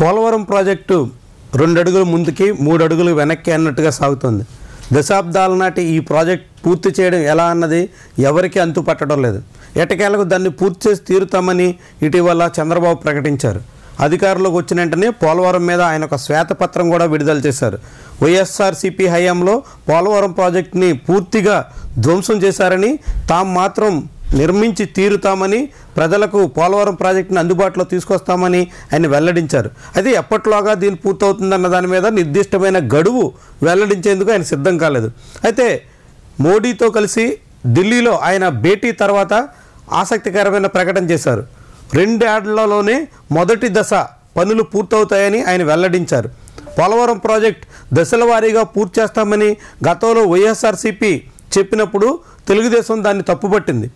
Polavaram project రెండు అడుగులు ముందుకి మూడు అడుగులు వెనక్కి అన్నట్టుగా సాగుతుంది దశాబ్దాల నాటి ఈ ప్రాజెక్ట్ పూర్తి చేయడం ఎలా అన్నది ఎవరికీ అంతు పట్టడం లేదు ఎట్టకేలకు దాన్ని పూర్తి చేసి తీరుతామని ఇటీవల చంద్రబాబు ప్రకటించారు అధికారంలోకి వచ్చిన వెంటనే పోలవరం మీద ఆయన ఒక శ్వేతపత్రం కూడా విడుదల చేశారు వైఎస్ఆర్సీపీ హయాంలో పోలవరం ప్రాజెక్టుని పూర్తిగా ధ్వంసం చేశారని తాము మాత్రం నిర్మించి తీరుతామని ప్రజలకు పోలవరం ప్రాజెక్టును అందుబాటులో తీసుకొస్తామని ఆయన వెల్లడించారు అయితే ఎప్పట్లోగా దీని పూర్తవుతుందన్న దాని మీద నిర్దిష్టమైన గడువు వెల్లడించేందుకు ఆయన సిద్ధం కాలేదు అయితే మోడీతో కలిసి ఢిల్లీలో ఆయన భేటీ తర్వాత ఆసక్తికరమైన ప్రకటన చేశారు రెండేళ్లలోనే మొదటి దశ పనులు పూర్తవుతాయని ఆయన వెల్లడించారు పోలవరం ప్రాజెక్ట్ దశల వారీగా పూర్తి చేస్తామని గతంలో వైఎస్ఆర్సీపీ చెప్పినప్పుడు తెలుగుదేశం దాన్ని తప్పుపట్టింది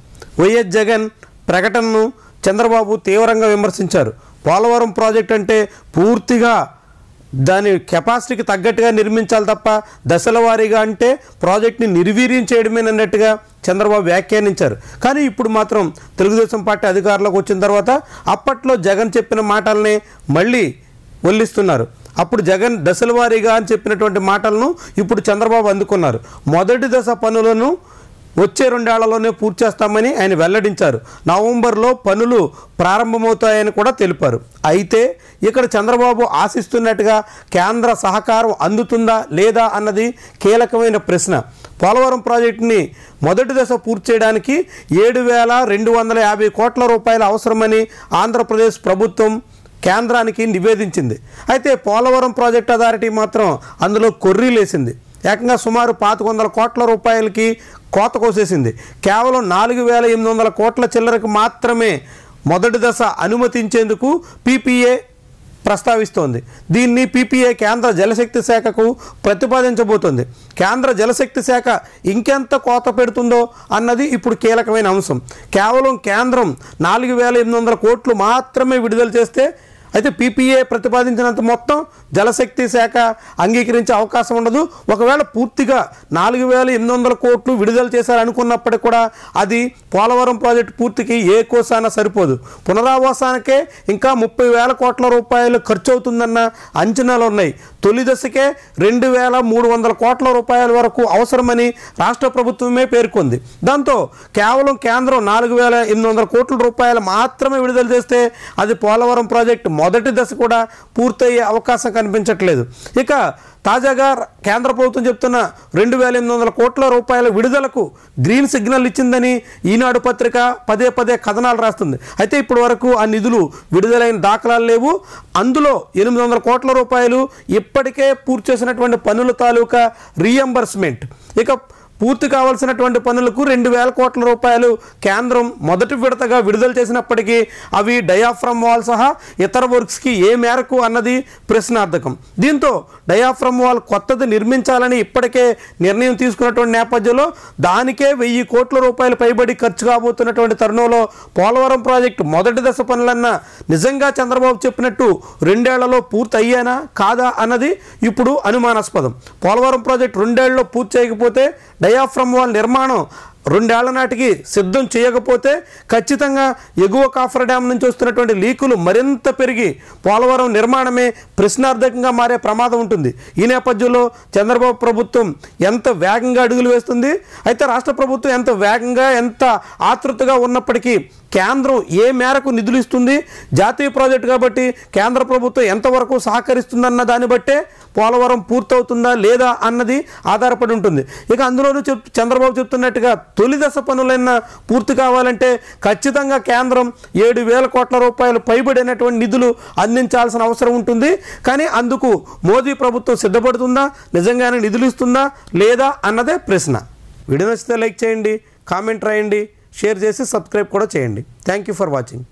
వైఎస్ జగన్ ప్రకటనను చంద్రబాబు తీవ్రంగా విమర్శించారు పోలవరం ప్రాజెక్ట్ అంటే పూర్తిగా దాని కెపాసిటీకి తగ్గట్టుగా నిర్మించాలి తప్ప దశల వారీగా అంటే ప్రాజెక్ట్ని నిర్వీర్యం చేయడమేనన్నట్టుగా చంద్రబాబు వ్యాఖ్యానించారు కానీ ఇప్పుడు మాత్రం తెలుగుదేశం పార్టీ అధికారంలోకి వచ్చిన తర్వాత అప్పట్లో జగన్ చెప్పిన మాటలనే మళ్ళీ వల్లిస్తున్నారు అప్పుడు జగన్ దశల వారీగా అని చెప్పినటువంటి మాటలను ఇప్పుడు చంద్రబాబు అందుకున్నారు మొదటి దశ పనులను వచ్చే రెండేళ్లలోనే పూర్తి చేస్తామని ఆయన వెల్లడించారు నవంబర్లో పనులు ప్రారంభమవుతాయని కూడా తెలిపారు అయితే ఇక్కడ చంద్రబాబు ఆశిస్తున్నట్టుగా కేంద్ర సహకారం అందుతుందా లేదా అన్నది కీలకమైన ప్రశ్న పోలవరం ప్రాజెక్టుని మొదటి దశ పూర్తి చేయడానికి ఏడు వేల రెండు వందల యాభై కోట్ల రూపాయలు అవసరమని ఆంధ్రప్రదేశ్ ప్రభుత్వం కేంద్రానికి నివేదించింది అయితే పోలవరం ప్రాజెక్ట్ అథారిటీ మాత్రం అందులో కొర్రీలేసింది ఏకంగా సుమారు పాతిక వందల కోట్ల రూపాయలకి కోత కోసేసింది కేవలం నాలుగు వేల ఎనిమిది వందల కోట్ల చిల్లరకు మాత్రమే మొదటి దశ అనుమతించేందుకు పీపీఏ ప్రస్తావిస్తోంది దీన్ని పీపీఏ కేంద్ర జలశక్తి శాఖకు ప్రతిపాదించబోతోంది కేంద్ర జలశక్తి శాఖ ఇంకెంత కోత పెడుతుందో అన్నది ఇప్పుడు కీలకమైన అంశం కేవలం కేంద్రం నాలుగు వేల ఎనిమిది వందల కోట్లు మాత్రమే విడుదల చేస్తే అయితే పీపీఏ ప్రతిపాదించినంత మొత్తం జలశక్తి శాఖ అంగీకరించే అవకాశం ఉండదు ఒకవేళ పూర్తిగా నాలుగు వేల ఎనిమిది వందల కోట్లు విడుదల చేశారనుకున్నప్పటికీ కూడా అది పోలవరం ప్రాజెక్టు పూర్తికి ఏ కోసాన సరిపోదు పునరావాసానికే ఇంకా ముప్పై వేల కోట్ల రూపాయలు ఖర్చు అవుతుందన్న అంచనాలు ఉన్నాయి తొలి దశకే రెండు వేల మూడు వందల కోట్ల రూపాయల వరకు అవసరమని రాష్ట్ర ప్రభుత్వమే పేర్కొంది దాంతో కేవలం కేంద్రం నాలుగు వేల ఎనిమిది వందల కోట్ల రూపాయలు మాత్రమే విడుదల చేస్తే అది పోలవరం ప్రాజెక్టు మొదటి దశ కూడా పూర్తయ్యే అవకాశం కనిపించట్లేదు ఇక తాజాగా కేంద్ర ప్రభుత్వం చెప్తున్న రెండు వేల ఎనిమిది వందల కోట్ల రూపాయల విడుదలకు గ్రీన్ సిగ్నల్ ఇచ్చిందని ఈనాడు పత్రిక పదే పదే కథనాలు రాస్తుంది అయితే ఇప్పటి వరకు ఆ నిధులు విడుదలైన దాఖలాలు లేవు అందులో ఎనిమిది వందల కోట్ల రూపాయలు ఇప్పటికే పూర్తి చేసినటువంటి పనుల తాలూకా రీఎంబర్స్మెంట్ ఇక పూర్తి కావాల్సినటువంటి పనులకు రెండు వేల కోట్ల రూపాయలు కేంద్రం మొదటి విడతగా విడుదల చేసినప్పటికీ అవి డయాఫ్రమ్ వాల్ సహా ఇతర వర్క్స్కి ఏ మేరకు అన్నది ప్రశ్నార్థకం దీంతో డయాఫ్రమ్ వాల్ కొత్తది నిర్మించాలని ఇప్పటికే నిర్ణయం తీసుకున్నటువంటి నేపథ్యంలో దానికే వెయ్యి కోట్ల రూపాయలు పైబడి ఖర్చు కాబోతున్నటువంటి తరుణంలో పోలవరం ప్రాజెక్టు మొదటి దశ పనులన్నా నిజంగా చంద్రబాబు చెప్పినట్టు రెండేళ్లలో పూర్తి అయ్యానా కాదా అన్నది ఇప్పుడు అనుమానాస్పదం పోలవరం ప్రాజెక్టు రెండేళ్లలో పూర్తి చేయకపోతే డయాఫ్రమ్ వాల్ నిర్మాణం రెండేళ్ల నాటికి సిద్ధం చేయకపోతే ఖచ్చితంగా ఎగువ కాఫర్ డ్యామ్ నుంచి వస్తున్నటువంటి లీకులు మరింత పెరిగి పోలవరం నిర్మాణమే ప్రశ్నార్థకంగా మారే ప్రమాదం ఉంటుంది ఈ నేపథ్యంలో చంద్రబాబు ప్రభుత్వం ఎంత వేగంగా అడుగులు వేస్తుంది అయితే రాష్ట్ర ప్రభుత్వం ఎంత వేగంగా ఎంత ఆతృతగా ఉన్నప్పటికీ కేంద్రం ఏ మేరకు నిధులు ఇస్తుంది జాతీయ ప్రాజెక్టు కాబట్టి కేంద్ర ప్రభుత్వం ఎంతవరకు సహకరిస్తుందన్న దాన్ని బట్టే పోలవరం పూర్తవుతుందా లేదా అన్నది ఆధారపడి ఉంటుంది ఇక అందులోనూ చెప్ చంద్రబాబు చెప్తున్నట్టుగా తొలి దశ పనులైనా పూర్తి కావాలంటే ఖచ్చితంగా కేంద్రం ఏడు వేల కోట్ల రూపాయలు పైబడినటువంటి నిధులు అందించాల్సిన అవసరం ఉంటుంది కానీ అందుకు మోదీ ప్రభుత్వం సిద్ధపడుతుందా నిజంగానే నిధులు ఇస్తుందా లేదా అన్నదే ప్రశ్న విడినస్తే లైక్ చేయండి కామెంట్ రాయండి షేర్ చేసి సబ్స్క్రైబ్ కూడా చేయండి థ్యాంక్ యూ ఫర్ వాచింగ్